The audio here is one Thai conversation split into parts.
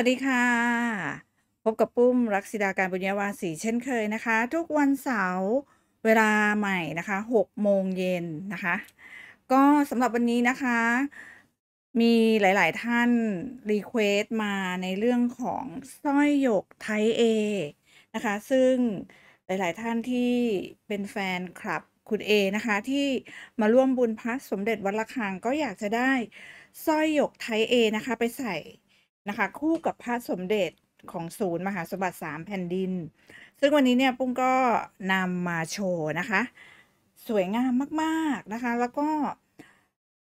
วัสดีค่ะ พบกับปุ้มรักษิดาการบุญญาวาสีเช่นเคยนะคะ ทุกวันเสาร์เวลาใหม่ นะคะ6โมงเย็นนะคะ ก็สำหรับวันนี้นะคะ มีหลายๆท่านรีเควสมาในเรื่องของสร้อยหยกไทยเอนะคะ ซึ่งหลายๆท่านที่เป็นแฟนคลับคุณเอนะคะ ที่มาร่วมบุญพระสมเด็จวัดละคังก็อยากจะได้สร้อยหยกไทยเอนะคะไปใส่ะคะคู่กับพระสมเด็จของศูนย์มหาสมบัติ 3 แผ่นดิน ซึ่งวันนี้เนี่ยปุ้งก็นำมาโชว์นะคะ สวยงามมาก ๆ นะคะ แล้วก็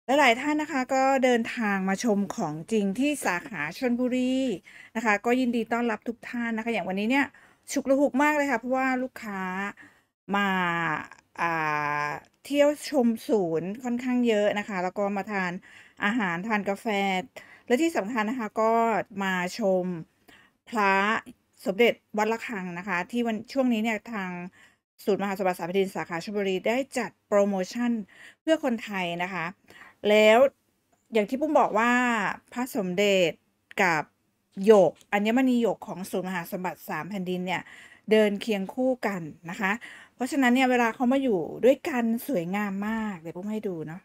หลาย ๆท่านนะคะก็เดินทางมาชมของจริงที่สาขาชนบุรีนะคะ ก็ยินดีต้อนรับทุกท่านนะคะอย่างวันนี้เนี่ยฉุกระหุกมากเลยค่ะ เพราะว่าลูกค้ามาเที่ยวชมศูนย์ค่อนข้างเยอะนะคะ แล้วก็มาทานอาหารทานกาแฟและที่สำคัญนะคะก็มาชมพระสมเด็จวัดละคังนะคะที่วันช่วงนี้เนี่ยทางศูนย์มหาสมบัติสาพดินสาขาชลบุรี ได้จัดโปรโมชั่น เพื่อคนไทยนะคะ แล้วอย่างที่ปุ้มบอกว่าพระสมเด็จกับโยกอัญมณีโยกของศูนย์มหาสมบัติสามแผ่นดินเนี่ยเดินเคียงคู่กันนะคะเพราะฉะนั้นเนี่ยเวลาเขามาอยู่ด้วยกัน สวยงามมาก เดี๋ยวปุ้มให้ดูเนาะ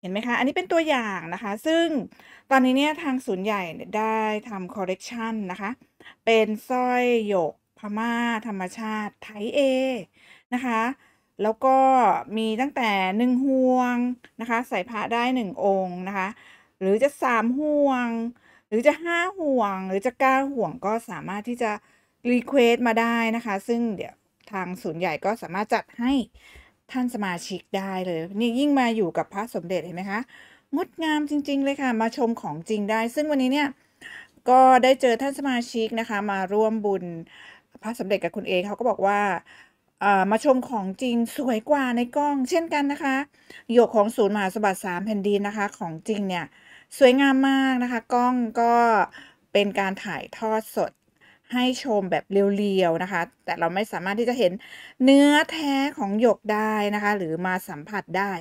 เห็นไหมคะ อันนี้เป็นตัวอย่างนะคะ ซึ่งตอนนี้เนี่ยทางศูนย์ใหญ่ได้ทำคอเลกชันนะคะ เป็นสร้อยหยกพม่า ธรรมชาติไทยเอนะคะ แล้วก็มีตั้งแต่หนึ่งห่วงนะคะ ใส่พระได้หนึ่งองค์นะคะ หรือจะสามห่วง หรือจะห้าห่วง หรือจะเก้าห่วงก็สามารถที่จะรีเควสต์มาได้นะคะ ซึ่งเดี๋ยว ทางศูนย์ใหญ่ก็สามารถจัดให้ท่านสมาชิกได้เลยนี่ยิ่งมาอยู่กับพระสมเด็จเห็นไหมคะงดงามจริงๆเลยค่ะ มาชมของจริงได้ ซึ่งวันนี้เนี่ย ก็ได้เจอท่านสมาชิกนะคะ มาร่วมบุญพระสมเด็จกับคุณเอเขาก็บอกว่ามาชมของจริงสวยกว่าในกล้อง เช่นกันนะคะหยกของศูนย์มหาสมบัติสามแผ่นดินนะคะของจริงเนี่ยสวยงามมากนะคะ กล้องก็เป็นการถ่ายทอดสดให้ ชมแบบเรียวๆ นะคะ แต่เราไม่สามารถที่จะเห็นเนื้อแท้ของหยกได้นะคะ หรือมาสัมผัสได้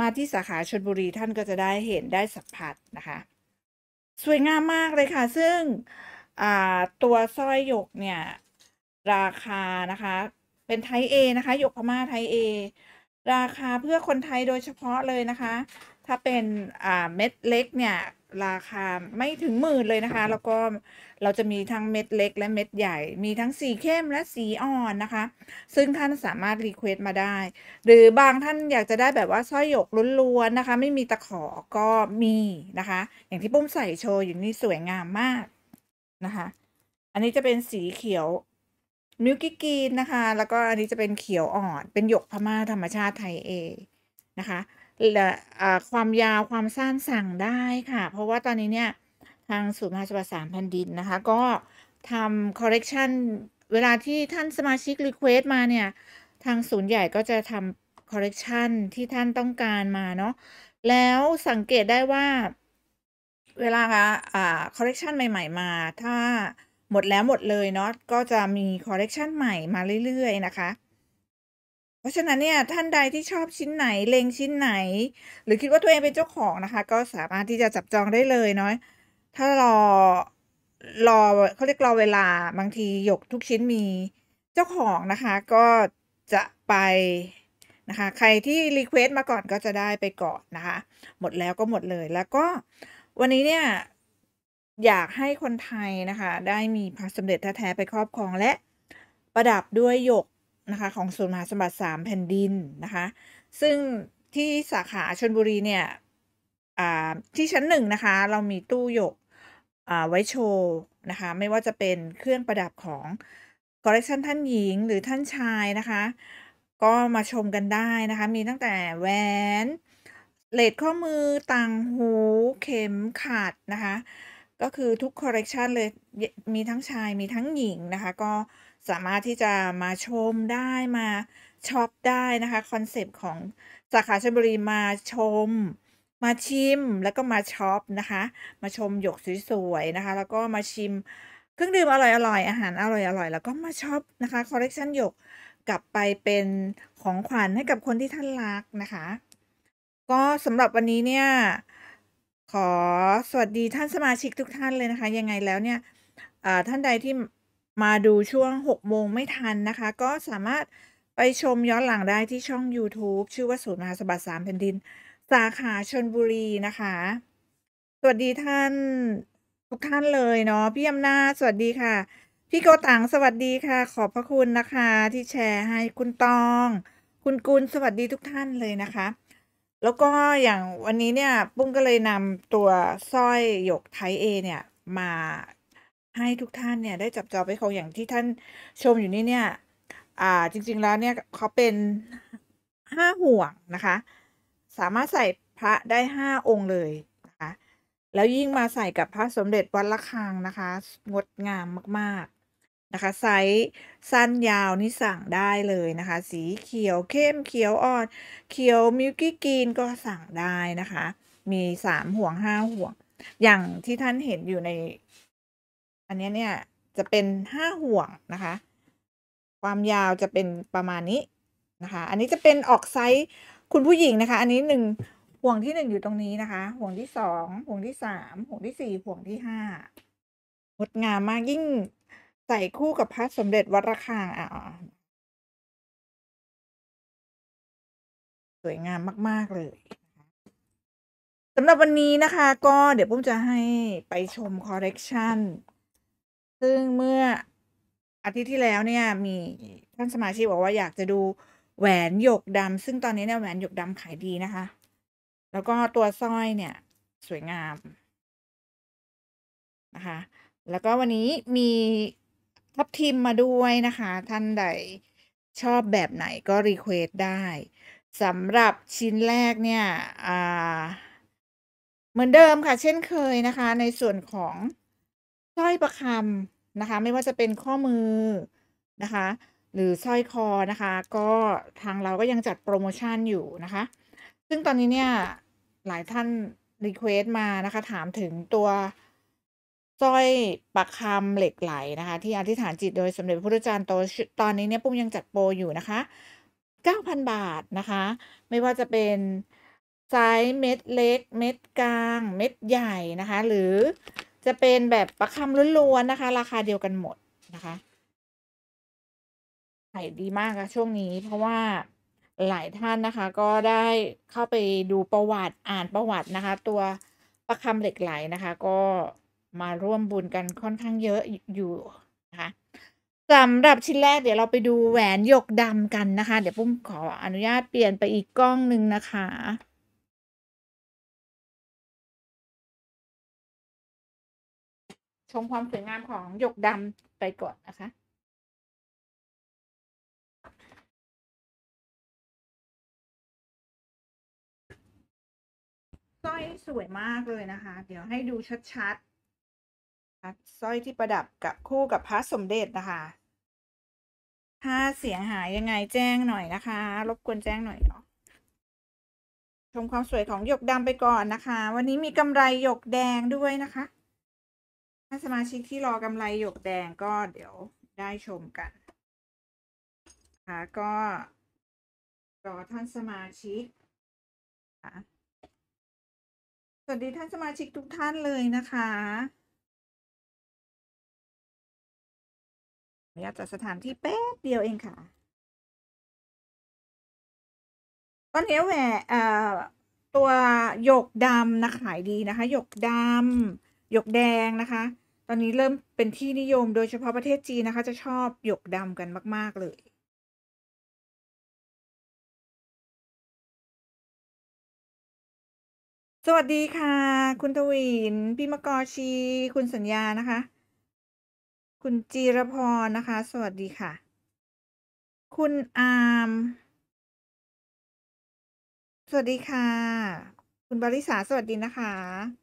มาที่ สาขาชลบุรีท่านก็จะได้เห็นได้สัมผัสนะคะ สวยงามมากเลยค่ะ ซึ่งตัวสร้อยหยกเนี่ย ราคานะคะเป็นไทยเอนะคะหยกพม่าไทยเอราคาเพื่อคนไทยโดยเฉพาะเลยนะคะถ้าเป็น อ่าเม็ดเล็กเนี่ย ราคาไม่ถึงหมื่นเลยนะคะ แล้วก็เราจะมีทั้งเม็ดเล็กและเม็ดใหญ่มีทั้งสีเข้มและสีอ่อนนะคะ ซึ่งท่านสามารถรีเควสตมาได้ หรือบางท่านอยากจะได้แบบว่าสร้อยหยกล้วนๆนะคะ ไม่มีตะขอก็มีนะคะ อย่างที่ปุ้มใส่โชว์อยู่นี่ สวยงามมากนะคะ อันนี้จะเป็นสีเขียวมิลกิกีนนะคะแล้วก็อันนี้จะเป็นเขียวอ่อนเป็นหยกพม่าธรรมชาติไทยเอนะคะและความยาวความสั้นสั่งได้ค่ะ เพราะว่าตอนนี้เนี่ย ทางศูนย์มาชนสามแผ่นดินนะคะ ก็ทำคอร์เรคชันเวลาที่ท่านสมาชิกรีเควสมาเนี่ย ทางศูนย์ใหญ่ก็จะทำคอร์เรคชันที่ท่านต้องการมาเนาะแล้วสังเกตได้ว่า เวลาอาคอร์เรคชันใหม่ๆมา ถ้าหมดแล้วหมดเลยเนาะก็จะมีคอร์เรคชันใหม่มาเรื่อย ๆ นะคะเพราะฉะนั้นเนี่ยท่านใดที่ชอบชิ้นไหนเลงชิ้นไหน หรือคิดว่าตัวเองเป็นเจ้าของนะคะ ก็สามารถที่จะจับจองได้เลยเนาะถ้ารอรอเขาเรียกรอเวลาบางทีหยกทุกชิ้นมีเจ้าของนะคะ ก็จะไปนะคะใครที่รีเควสต์มาก่อนก็จะได้ไปก่อนนะคะ หมดแล้วก็หมดเลยแล้วก็วันนี้เนี่ยอยากให้คนไทยนะคะ ได้มีพระสมเด็จแท้ๆไปครอบครองและประดับด้วยหยกนะคะของศูนย์มหาสมบัติ 3 แผ่นดิน นะคะ ซึ่งที่สาขาชนบุรีเนี่ยที่ชั้นหนึ่งนะคะเรามีตู้หยกไว้โชว์นะคะ ไม่ว่าจะเป็นเครื่องประดับของคอลเลคชันท่านหญิงหรือท่านชายนะคะ ก็มาชมกันได้นะคะ มีตั้งแต่แหวน เลดข้อมือต่างหู เข็ม ขัดนะคะ ก็คือทุกคอลเลคชันเลย มีทั้งชายมีทั้งหญิงนะคะก็สามารถที่จะมาชมได้มาช็อปได้นะคะคอนเซปต์ของสาขาชลบุรีมาชม มาชิมแล้วก็มาช็อปนะคะ มาชมหยกสวยๆ นะคะแล้วก็มาชิมเครื่องดื่มอร่อยๆอาหารอร่อยๆ แล้วก็มาช็อปนะคะ คอลเลกชันหยกกลับไปเป็นของขวัญให้กับคนที่ท่านรักนะคะ ก็สำหรับวันนี้เนี่ย ขอสวัสดีท่านสมาชิกทุกท่านเลยนะคะ ยังไงแล้วเนี่ยท่านใดที่มาดูช่วง 6 โมงไม่ทันนะคะ ก็สามารถไปชมย้อนหลังได้ที่ช่อง YouTube ชื่อว่าศูนย์มหาสบัดสามแผ่นดิน สาขาชนบุรีนะคะ สวัสดีท่านทุกท่านเลยเนาะพี่อำนาจสวัสดีค่ะ พี่โกตังสวัสดีค่ะ ขอบพระคุณนะคะ ที่แชร์ให้คุณตอง คุณกุลสวัสดีทุกท่านเลยนะคะ แล้วก็อย่างวันนี้เนี่ยปุ้งก็เลยนำตัวสร้อยหยกไทยเอเนี่ยมาให้ทุกท่านเนี่ยได้จับจอบไปของอย่างที่ท่านชมอยู่นี่เนี่ย อ่า จริงๆแล้วเนี่ยเขาเป็นห้าห่วงนะคะ สามารถใส่พระได้ห้าองค์เลยนะคะ แล้วยิ่งมาใส่กับพระสมเด็จวัดละคังนะคะ งดงามมากๆนะคะ ไซส์สั้นยาวนี่สั่งได้เลยนะคะ สีเขียวเข้มเขียวอ่อนเขียวมิลกี้กรีนก็สั่งได้นะคะ มีสามห่วงห้าห่วง อย่างที่ท่านเห็นอยู่ในอันนี้เนี่ยจะเป็นห้าห่วงนะคะ ความยาวจะเป็นประมาณนี้นะคะ อันนี้จะเป็นออกไซส์คุณผู้หญิงนะคะ อันนี้หนึ่งห่วงที่หนึ่งอยู่ตรงนี้นะคะ ห่วงที่สองห่วงที่สามห่วงที่สี่ห่วงที่ห้างดงามมากยิ่งใส่คู่กับพระสมเด็จวัดระฆังอ่ะสวยงามมากๆเลยสำหรับวันนี้นะคะ ก็เดี๋ยวปุ้มจะให้ไปชมคอลเลกชันซึ่งเมื่ออาทิตย์ที่แล้วเนี่ย มีท่านสมาชิกบอกว่าอยากจะดูแหวน หยกดำซึ่งตอนนี้เนี่ยแหวน หยกดำขาย ดีนะคะ แล้วก็ตัวสร้อยเนี่ย สวยงาม นะคะ แล้วก็วันนี้มี ทับทิมมาด้วยนะคะ ท่านใดชอบแบบไหนก็ รีเควสได้สำหรับชิ้นแรกเนี่ยเหมือนเดิมค่ะ เช่นเคยนะคะ ในส่วนของร้อยประคำนะคะไม่ว่าจะเป็นข้อมือนะคะหรือสร้อยคอนะคะก็ทางเราก็ยังจัดโปรโมชั่นอยู่นะคะ ซึ่งตอนนี้เนี่ยหลายท่าน รีเควสต์มานะคะถามถึงตัวสร้อยปักคำเหล็กไหลนะคะ ที่อธิษฐานจิตโดยสมเด็จพระพุทธเจ้าโตตอนนี้เนี่ยปุ้มยังจัดโปรอยู่นะคะ 9,000 บาทนะคะ ไม่ว่าจะเป็นไซส์เม็ดเล็กเม็ดกลางเม็ดใหญ่นะคะหรือจะเป็นแบบประคำล้วนๆนะคะ ราคาเดียวกันหมดนะคะขายดีมากอะช่วงนี้ เพราะว่าหลายท่านนะคะ ก็ได้เข้าไปดูประวัติอ่านประวัตินะคะ ตัวประคำเหล็กไหลนะคะ ก็มาร่วมบุญกันค่อนข้างเยอะอยู่นะคะสำหรับชิ้นแรกเดี๋ยวเราไปดูแหวนหยกดำกันนะคะ เดี๋ยวปุ้มขออนุญาตเปลี่ยนไปอีกกล้องหนึ่งนะคะชมความสวยงามของหยกดำไปก่อนนะคะสร้อยสวยมากเลยนะคะ เดี๋ยวให้ดูชัดๆสร้อยที่ประดับกับคู่กับพระสมเด็จนะคะ ถ้าเสียงหายยังไงแจ้งหน่อยนะคะ รบกวนแจ้งหน่อยเนาะชมความสวยของหยกดำไปก่อนนะคะ วันนี้มีกำไรหยกแดงด้วยนะคะถ้าสมาชิกที่รอกำไร หยกแดงก็เดี๋ยวได้ชมกัน ค่ะก็รอท่านสมาชิกค่ะสวัสดีท่านสมาชิกทุกท่านเลยนะคะอนุญาตจัดสถานที่แป๊บเดียวเองค่ะ ตอนนี้แหวะตัว หยกดำนะขายดีนะคะ หยกดำหยกแดงนะคะ ตอนนี้เริ่มเป็นที่นิยมโดยเฉพาะประเทศจีนนะคะ จะชอบหยกดำกันมาก ๆ เลย สวัสดีค่ะ คุณทวินพี่มกอชีคุณสัญญานะคะ คุณจีรพรนะคะ สวัสดีค่ะ คุณอามสวัสดีค่ะ คุณบริษาสวัสดีนะคะ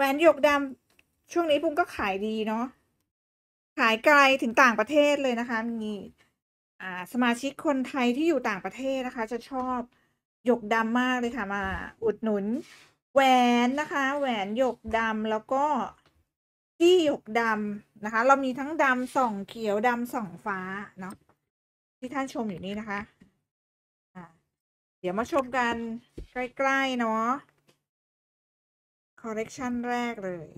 แหวนหยกดำช่วงนี้ปุ้มก็ขายดีเนาะขายไกลถึงต่างประเทศเลยนะคะ มีอ่า สมาชิกคนไทยที่อยู่ต่างประเทศนะคะ จะชอบหยกดำมากเลยค่ะมา อุดหนุน แหวนนะคะ แหวนหยกดำแล้วก็ที่หยกดำนะคะ เรามีทั้งดำส่องเขียวดำส่องฟ้าเนาะที่ท่านชมอยู่นี่นะคะเดี๋ยวมาชมกันใกล้ๆเนาะคอร์เรคชันแรกเลย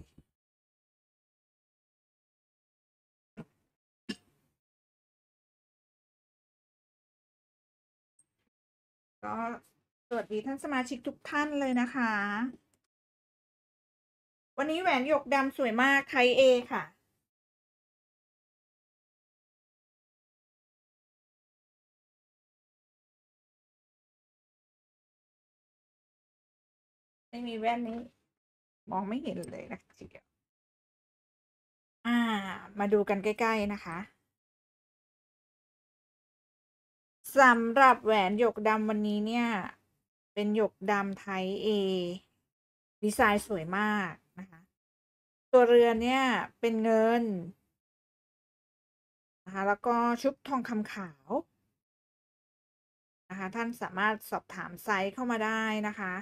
ก็สวัสดีท่านสมาชิกทุกท่านเลยนะคะ วันนี้แหวนหยกดำสวยมากไทยเอค่ะ ไม่มีแว่นนี้มองไม่เห็นเลยนะทีเดียวอ่ามาดูกันใกล้ ๆ นะคะสำหรับแหวนหยกดำวันนี้เนี่ย เป็นหยกดำไทยอดีไซน์สวยมากนะคะ ตัวเรือนเนี่ยเป็นเงินนะคะ แล้วก็ชุบทองคำขาวนะคะ ท่านสามารถสอบถามไซส์เข้ามาได้นะคะ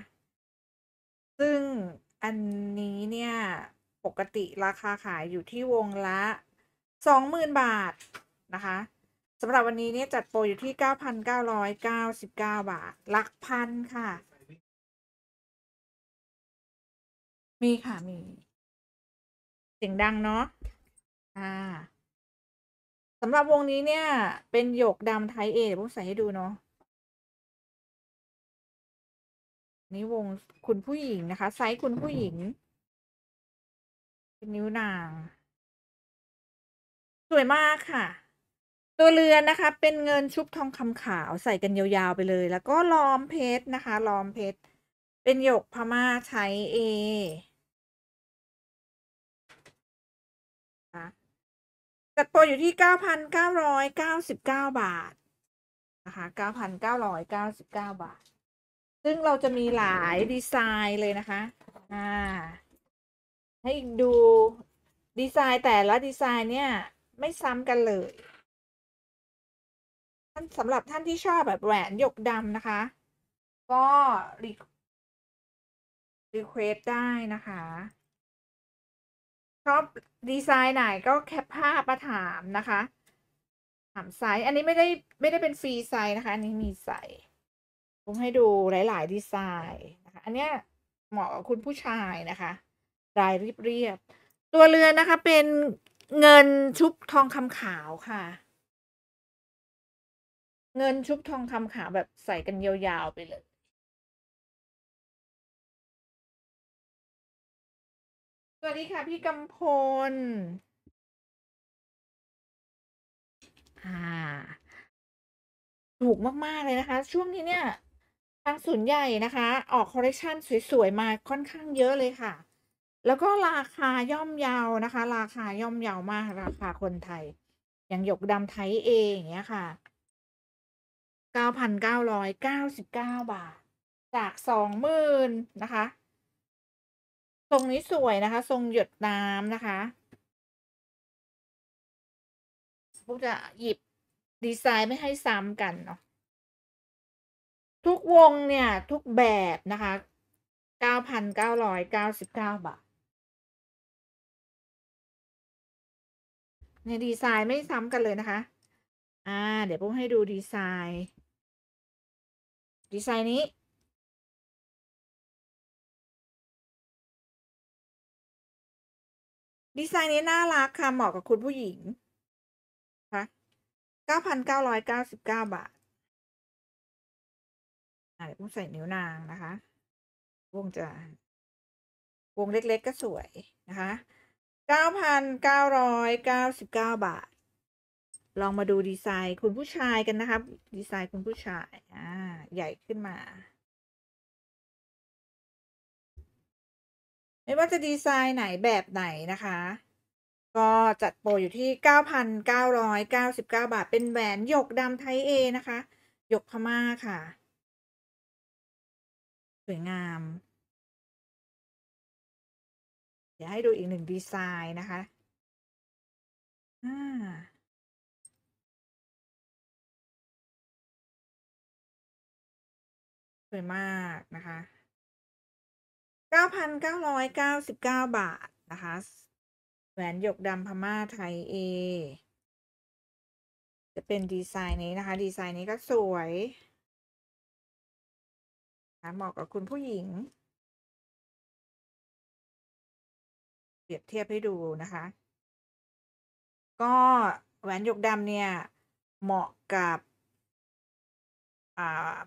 ซึ่งอันนี้เนี่ยปกติราคาขายอยู่ที่วงละ20,000บาทนะคะสำหรับวันนี้เนี่ยจัดโปร อยู่ที่ 9,999 บาทหลักพันค่ะ มีค่ะมี เสียงดัง เนาะอ่าสำหรับวงนี้เนี่ย เป็น หยกดำไทยเอเดี๋ยวผมใส่ให้ ดู เนาะนี่วงคุณผู้หญิงนะคะ ไซส์คุณผู้หญิงเป็นนิ้วนาง สวยมากค่ะ ตัวเรือนนะคะ เป็นเงินชุบทองคำขาวใส่กันยาว ๆ ไปเลย แล้วก็ล้อมเพชรนะคะ ล้อมเพชรเป็นหยกพม่าใช้เอจัดโปรอยู่ที่เก้าพันเก้ารอยเก้าสิบเก้าบาท นะคะเก้าพันรอยเก้าสิบเก้าบาทซึ่งเราจะมีหลายดีไซน์เลยนะคะอ่าให้ดูดีไซน์แต่ละดีไซน์เนี่ย ไม่ซ้ำกันเลยท่านสำหรับท่านที่ชอบแบบแหวนหยกดำนะคะ ก็รีเควสได้นะคะชอบดีไซน์ไหนก็แคปภาพมาถามนะคะถามไซส์อันนี้ไม่ได้ไม่ได้เป็นฟรีไซส์นะคะ อันนี้มีไซส์มให้ดูหลาย ๆ ดีไซน์นะคะ อันเนี้ยเหมาะกับคุณผู้ชายนะคะลายเรียบๆตัวเรือนนะคะเป็นเงินชุบทองคำขาวค่ะ เงินชุบทองคำขาวแบบใส่กันยาว ๆ ไปเลย สวัสดีค่ะพี่กำพล อ่า ถูกมากๆเลยนะคะ ช่วงนี้เนี่ยาศูนย์ใหญ่นะคะ ออกคอลเลคชันสวย ๆ มา ค่อนข้างเยอะเลยค่ะ แล้วก็ราคาย่อมเยาว นะคะ ราคาย่อมเยาว มากราคาคนไทย อย่างหยก ดำ ไทย เองอย่างเงี้ยค่ะ 9,999 บาท จาก20,000นะคะทรงนี้สวยนะคะ ทรงหยดน้ำนะคะ พวกจะหยิบดีไซน์ไม่ให้ซ้ำกัน เนาะทุกวงเนี่ยทุกแบบนะคะเก้าพันเก้าร้อยเก้าสิบเก้าบาทในดีไซน์ไม่ซ้ำกันเลยนะคะ อ่า เดี๋ยวผมให้ดูดีไซน์ ดีไซน์นี้ ดีไซน์นี้น่ารักค่ะเหมาะกับคุณผู้หญิงค่ะเก้าพันเก้าร้อยเก้าสิบเก้าบาทอุ้งใส่นิ้วนางนะคะ วงจะวงเล็ก ๆ ก็สวยนะคะ เก้าพันเก้าร้อยเก้าสิบเก้าบาท ลองมาดูดีไซน์คุณผู้ชายกันนะคะ ดีไซน์คุณผู้ชาย อ่า ใหญ่ขึ้นมา ไม่ว่าจะดีไซน์ไหนแบบไหนนะคะ ก็จัดโปรอยู่ที่เเเกกก้้้าาพันรอยเก้าบาท เป็นแหวน หยกดำไทยเอนะคะ หยกพม่าค่ะวยงาม เดี๋ยวให้ดูอีกหนึ่งดีไซน์นะคะอ่าสวยมากนะคะ9,999 บาทนะคะ แหวนหยกดำพม่าไทยเอ จะเป็นดีไซน์นี้นะคะ ดีไซน์นี้ก็สวยนะเหมาะกับคุณผู้หญิงเปรียบเทียบให้ดูนะคะ ก็แหวนหยกดำเนี่ยเหมาะกับ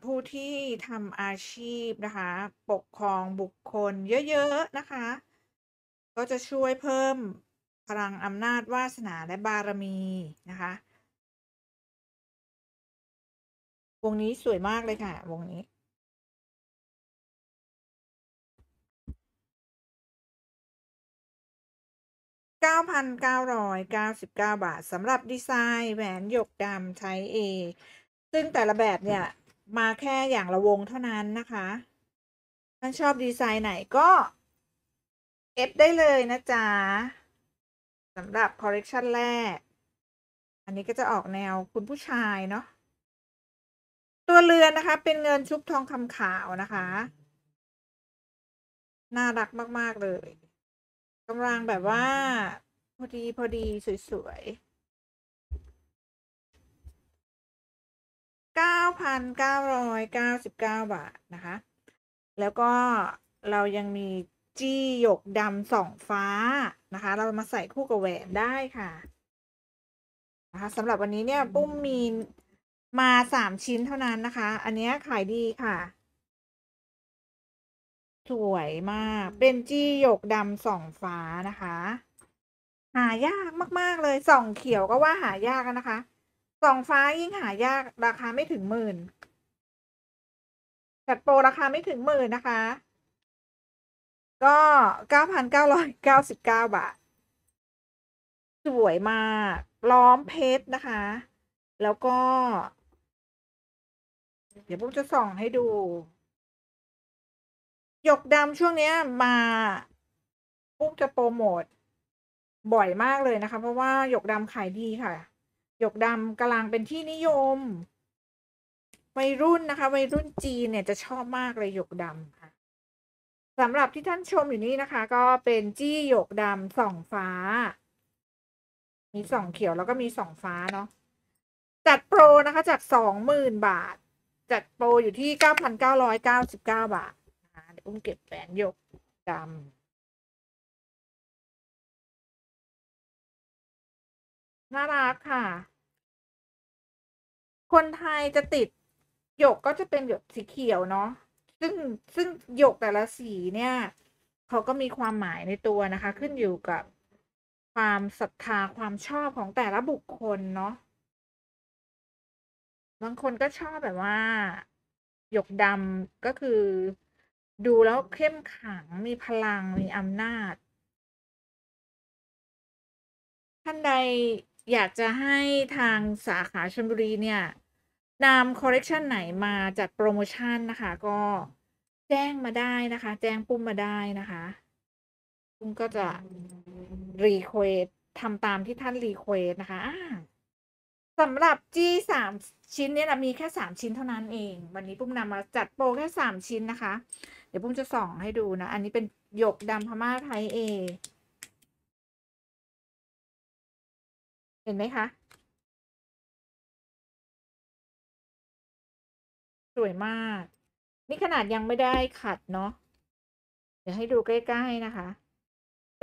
ผู้ที่ทำอาชีพนะคะ ปกครองบุคคลเยอะๆนะคะ ก็จะช่วยเพิ่มพลังอำนาจวาสนาและบารมีนะคะ วงนี้สวยมากเลยค่ะ วงนี้9,999 บาทสำหรับดีไซน์ แหวนหยกดำไทเอ ซึ่งแต่ละแบบเนี่ยมาแค่อย่างละวงเท่านั้นนะคะท่านชอบดีไซน์ไหนก็เอฟได้เลยนะจ๊ะสำหรับ คอลเลกชันแรก อันนี้ก็จะออกแนวคุณผู้ชายเนาะตัว เรือนนะคะ เป็นเงินชุบ ทองคำขาวนะคะ น่ารักมาก ๆ เลยกำลังแบบว่า พอดี พอดีสวยๆเก้าพันเก้าร้อยเก้าสิบเก้าบาท นะคะ แล้วก็เรายังมีจี้ หยกดำสองฟ้านะคะ เรามาใส่คู่กับแหวนได้ค่ะ นะคะสำหรับวันนี้เนี่ยปุ้มมีมาสามชิ้นเท่านั้นนะคะ อันนี้ขายดีค่ะสวยมาก เป็นจี้หยกดำสองฟ้านะคะ หายากมาก ๆ เลยสองเขียวก็ว่าหายาก นะคะ สองฟ้า ยิ่งหายากราคาไม่ถึง หมื่นจัดโปรราคาไม่ถึง หมื่น นะคะ ก็เก้าพันเก้าร้อยเก้าสิบเก้าบาท สวยมาก ล้อมเพชรนะคะ แล้วก็ เดี๋ยวผมจะส่องให้ดูหยกดำช่วงนี้มาปุ๊บจะโปรโมทบ่อยมากเลยนะคะ เพราะว่าหยกดำขายดีค่ะหยกดำกำลังเป็นที่นิยม วัยรุ่นนะคะวัยรุ่นจีน เนี่ยจะชอบมากเลยหยกดำค่ะสำหรับที่ท่านชมอยู่นี้นะคะ ก็เป็นจี้หยกดำสองฟ้า มีสองเขียวแล้วก็มีสองฟ้าเนาะจัดโปร นะคะจากสองหมื่นบาท จัดโปร อยู่ที่เก้าพันเก้าร้อยเก้าสิบเก้าบาทอุ้มเก็บแหวนหยกดำน่ารักค่ะ คนไทยจะติดหยกก็จะเป็นหยกสีเขียวเนาะซึ่งซึ่งหยกแต่ละสีเนี่ย เขาก็มีความหมายในตัวนะคะ ขึ้นอยู่กับความศรัทธาความชอบของแต่ละบุคคลเนาะบางคนก็ชอบแบบว่าหยกดำก็คือดูแล้วเข้มขัง มีพลังมีอำนาจ ท่านใดอยากจะให้ทางสาขาชลบุรีเนี่ยนำคอลเลกชันไหนมาจัดโปรโมชั่นนะคะ ก็แจ้งมาได้นะคะ แจ้งปุ้มมาได้นะคะ ปุ้มก็จะรีเควสทำตามที่ท่านรีเควสนะคะสำหรับ G สามชิ้นเนี่ยนะมีแค่สามชิ้นเท่านั้นเองวันนี้ปุ้มนำมาจัดโปรแค่สามชิ้นนะคะดี๋ยวปุ้มจะส่องให้ดูนะ อันนี้เป็นหยกดำพม่าไทยเอ เห็นไหมคะ สวยมาก นี่ขนาดยังไม่ได้ขัดเนาะ เดี๋ยวให้ดูใกล้ๆนะคะ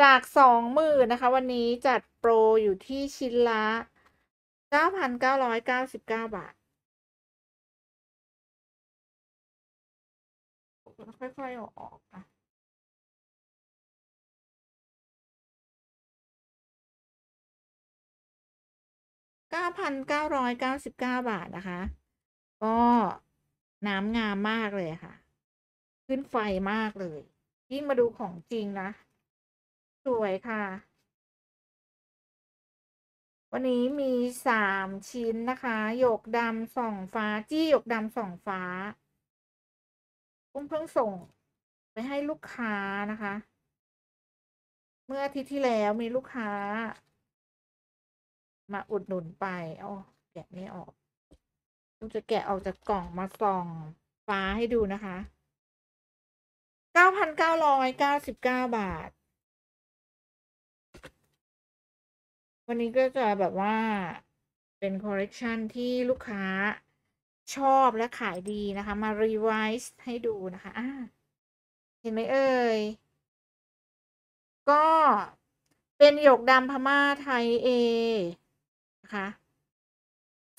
จากสองหมื่นนะคะ วันนี้จัดโปรอยู่ที่ชิ้นละ 9,999 บาทแล้วค่อยๆเอาออกอ่ะ เก้าพันเก้าร้อยเก้าสิบเก้าบาทนะคะ ก็น้ำงามมากเลยค่ะ ขึ้นไฟมากเลย ยิ่งมาดูของจริงนะ สวยค่ะ วันนี้มีสามชิ้นนะคะ หยกดำสองฟ้า จี้ หยกดำสองฟ้ากุ้งเพิ่งส่ง ไปให้ลูกค้านะคะ เมื่ออาทิตย์ที่แล้ว มี ลูกค้า มาอุดหนุนไปอ๋อแกะไม่ออกเุ้จะแกะออกจากกล่องมา ส่องฟ้าให้ดูนะคะเก้าพันเก้าร้อยเก้าสิบเก้าบาท วันนี้ก็จะแบบว่าเป็นคอลเลกชันที่ลูกค้าชอบและขายดีนะคะ มารีไวซ์ให้ดูนะคะอ่าเห็นไหมเอ่ยก็เป็นหยกดำพม่าไทยเอนะคะ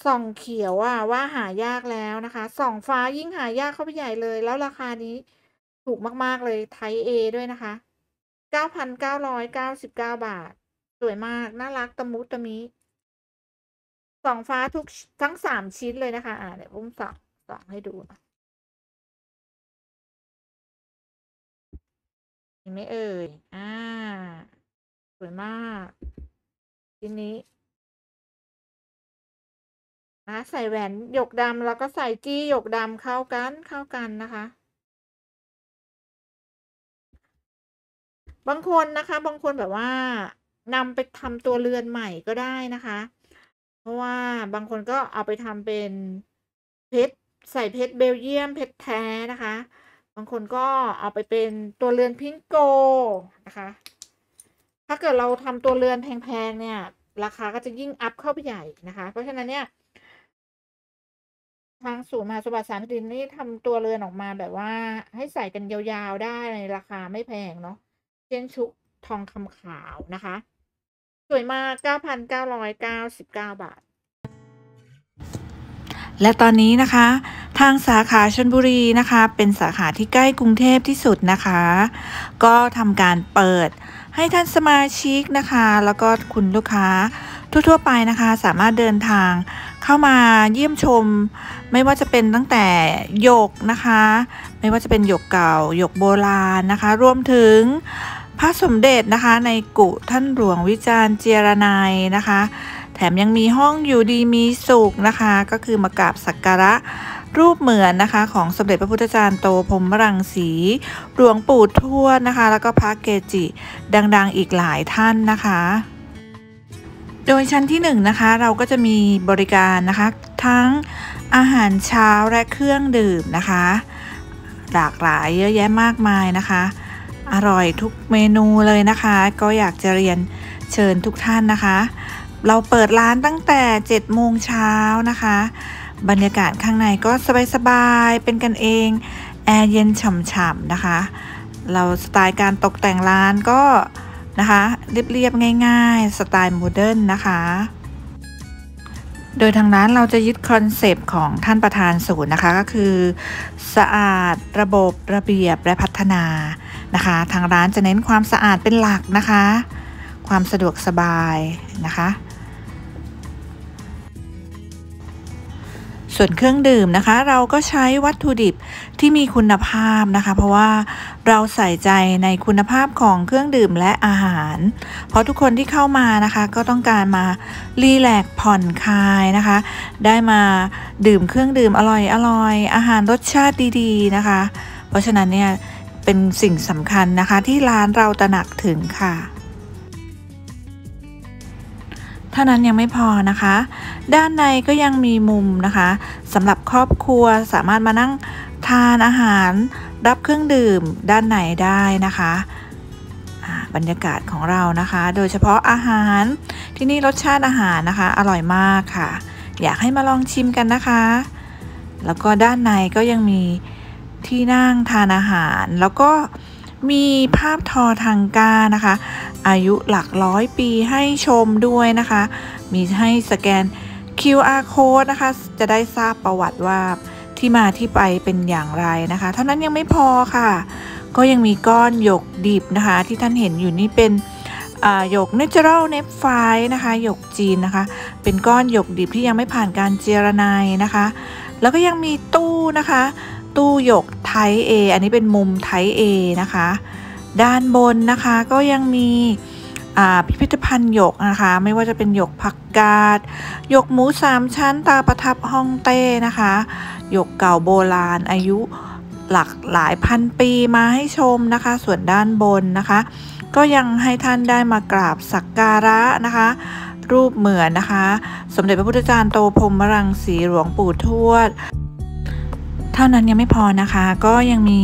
ส่องเขียวอ่ะว่าหายากแล้วนะคะส่องฟ้ายิ่งหายากเข้าไปใหญ่เลย แล้วราคานี้ถูกมากๆเลยไทยเอด้วยนะคะเเเกกก้้้าาพันรอย้าสิบเก้าบาท สวยมาก น่ารัก ตะมุตะมิสองฟ้าทุกทั้งสามชิ้นเลยนะคะ อ่าเดี๋ยวอุ้มสองสองให้ดูเห็นไหมเอ่ยอ่าสวย มากชิ้นนี้ นะ ใส่ แหวนหยก ดำ แล้วก็ใส่ จี้หยก ดำเข้ากันเข้ากันนะคะ บางคนนะคะ บางคนแบบว่านำไปทำตัวเรือนใหม่ก็ได้นะคะเพราะว่าบางคนก็เอาไปทำเป็นเพชรใส่เพชรเบลเยียมเพชรแท้นะคะ บางคนก็เอาไปเป็นตัวเรือนพิงโกนะคะ ถ้าเกิดเราทำตัวเรือนแพงๆเนี่ย ราคาก็จะยิ่งอัพเข้าไปใหญ่นะคะ เพราะฉะนั้นเนี่ยทางสูตรมาสมบัติสารดินนี่ทำตัวเรือนออกมาแบบว่าให้ใส่กันยาวๆได้ในราคาไม่แพงเนาะเช่นชุกทองคำขาวนะคะสวยมาก 9,999 บาท และตอนนี้นะคะ ทางสาขาชนบุรีนะคะ เป็นสาขาที่ใกล้กรุงเทพที่สุดนะคะ ก็ทำการเปิดให้ท่านสมาชิกนะคะ แล้วก็คุณลูกค้าทั่วๆ ไปนะคะ สามารถเดินทางเข้ามาเยี่ยมชม ไม่ว่าจะเป็นตั้งแต่หยกนะคะ ไม่ว่าจะเป็นหยกเก่า หยกโบราณนะคะ รวมถึงพระสมเด็จนะคะในกุท่านหลวงวิจารณ์เจรนายนะคะ แถมยังมีห้องอยู่ดีมีสุขนะคะ ก็คือมากราบสักการะรูปเหมือนนะคะ ของสมเด็จพระพุทธจารย์โตพรมรังสีหลวงปู่ทวดนะคะ แล้วก็พระเกจิดังๆอีกหลายท่านนะคะ โดยชั้นที่1นนะคะเราก็จะมีบริการนะคะทั้งอาหารเช้าและเครื่องดื่มนะคะ หลากหลายเยอะแยะมากมายนะคะอร่อยทุกเมนูเลยนะคะก็อยากจะเรียนเชิญทุกท่านนะคะ เราเปิดร้านตั้งแต่7โมงเช้านะคะ บรรยากาศข้างในก็สบายสบายเป็นกันเอง แอร์เย็นฉ่ำๆนะคะเราสไตล์การตกแต่งร้านก็นะคะเรียบๆ ง่ายๆ สไตล์โมเดิร์นนะคะโดยทางร้านเราจะยึดคอนเซปต์ของท่านประธานศูนย์นะคะก็คือสะอาดระบบระเบียบและพัฒนานะคะทางร้านจะเน้นความสะอาดเป็นหลักนะคะ ความสะดวกสบายนะคะ ส่วนเครื่องดื่มนะคะเราก็ใช้วัตถุดิบที่มีคุณภาพนะคะ เพราะว่าเราใส่ใจในคุณภาพของเครื่องดื่มและอาหาร เพราะทุกคนที่เข้ามานะคะก็ต้องการมารีแลกผ่อนคลายนะคะ ได้มาดื่มเครื่องดื่มอร่อยอร่อยอาหารรสชาติดีๆนะคะ เพราะฉะนั้นเนี่ยเป็นสิ่งสำคัญนะคะที่ร้านเราตระหนักถึงค่ะท่านั้นยังไม่พอนะคะ ด้านในก็ยังมีมุมนะคะสำหรับครอบครัวสามารถมานั่งทานอาหาร รับเครื่องดื่มด้านในได้นะคะบรรยากาศของเรานะคะ โดยเฉพาะอาหารที่นี่รสชาติอาหารนะคะ อร่อยมากค่ะ อยากให้มาลองชิมกันนะคะ แล้วก็ด้านในก็ยังมีที่นั่งทานอาหาร แล้วก็มีภาพทอทางกานะคะ อายุหลักร้อยปีให้ชมด้วยนะคะ มีให้สแกน QR code นะคะจะได้ทราบประวัติว่าที่มาที่ไปเป็นอย่างไรนะคะ เท่านั้นยังไม่พอค่ะ ก็ยังมีก้อนหยกดิบนะคะ ที่ท่านเห็นอยู่นี่เป็นหยกเนเจอรัลเนฟไฟนะคะหยกจีนนะคะ เป็นก้อนหยกดิบที่ยังไม่ผ่านการเจรไนนะคะ แล้วก็ยังมีตู้นะคะตู้หยกไทเออันนี้เป็นมุมไทเอนะคะ ด้านบนนะคะก็ยังมีพิพิธภัณฑ์หยกนะคะ ไม่ว่าจะเป็นหยกผักกาดหยกหมูสามชั้นตาประทับฮองเต้นะคะหยกเก่าโบราณ อายุหลักหลายพันปีมาให้ชมนะคะ ส่วนด้านบนนะคะ ก็ยังให้ท่านได้มากราบสักการะนะคะ รูปเหมือนนะคะ สมเด็จพระพุทธจารย์โตพรมรังสีหลวงปู่ทวดเท่านั้นยังไม่พอนะคะ ก็ยังมี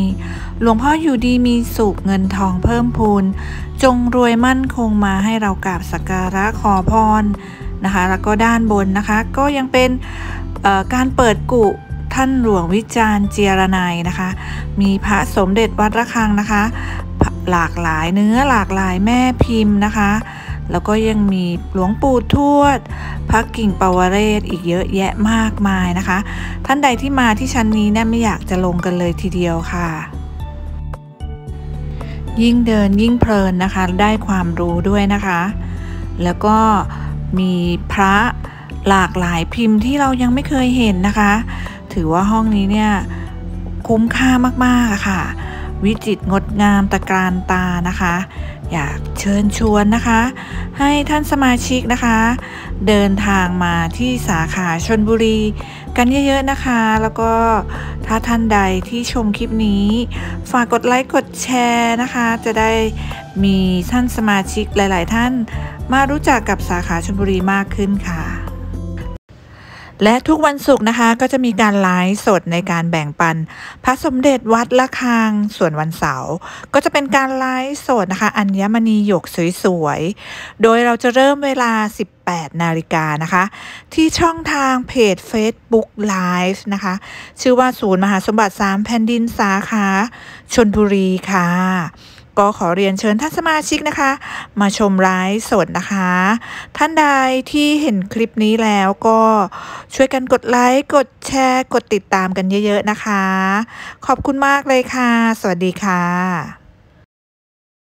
หลวงพ่ออยู่ดีมีสุขเงินทองเพิ่มพูน จงรวยมั่นคงมาให้เรากราบสักการะขอพรนะคะ แล้วก็ด้านบนนะคะก็ยังเป็นการเปิดกุท่านหลวงวิจารณ์เจรนายนะคะ มีพระสมเด็จวัดระฆังนะคะ หลากหลายเนื้อหลากหลายแม่พิมพ์นะคะแล้วก็ยังมีหลวงปู่ทวด พระกิ่งปาวเรศอีกเยอะแยะมากมายนะคะ ท่านใดที่มาที่ชั้นนี้เนี่ยไม่อยากจะลงกันเลยทีเดียวค่ะ ยิ่งเดินยิ่งเพลินนะคะ ได้ความรู้ด้วยนะคะ แล้วก็มีพระหลากหลายพิมพ์ที่เรายังไม่เคยเห็นนะคะ ถือว่าห้องนี้เนี่ยคุ้มค่ามาก ๆ ค่ะ วิจิตรงดงามตะการตา นะคะอยากเชิญชวนนะคะ ให้ท่านสมาชิกนะคะ เดินทางมาที่สาขาชนบุรีกันเยอะๆนะคะ แล้วก็ถ้าท่านใดที่ชมคลิปนี้ ฝากกดไลค์กดแชร์นะคะ จะได้มีท่านสมาชิกหลายๆท่านมารู้จักกับสาขาชนบุรีมากขึ้นค่ะและทุกวันศุกร์นะคะก็จะมีการไลฟ์สดในการแบ่งปัน พระสมเด็จวัดละคังส่วนวันเสาร์ก็จะเป็นการไลฟ์สดนะคะ อัญมณีหยกสวยๆ โดยเราจะเริ่มเวลา 18นาฬิกานะคะ ที่ช่องทางเพจ Facebook Live นะคะ ชื่อว่าศูนย์มหาสมบัติ 3 แผ่นดินสาขาชนบุรีค่ะก็ขอเรียนเชิญท่านสมาชิกนะคะ มาชมไลฟ์สดนะคะ ท่านใดที่เห็นคลิปนี้แล้วก็ช่วยกันกดไลค์ กดแชร์ กดติดตามกันเยอะๆนะคะ ขอบคุณมากเลยค่ะ สวัสดีค่ะ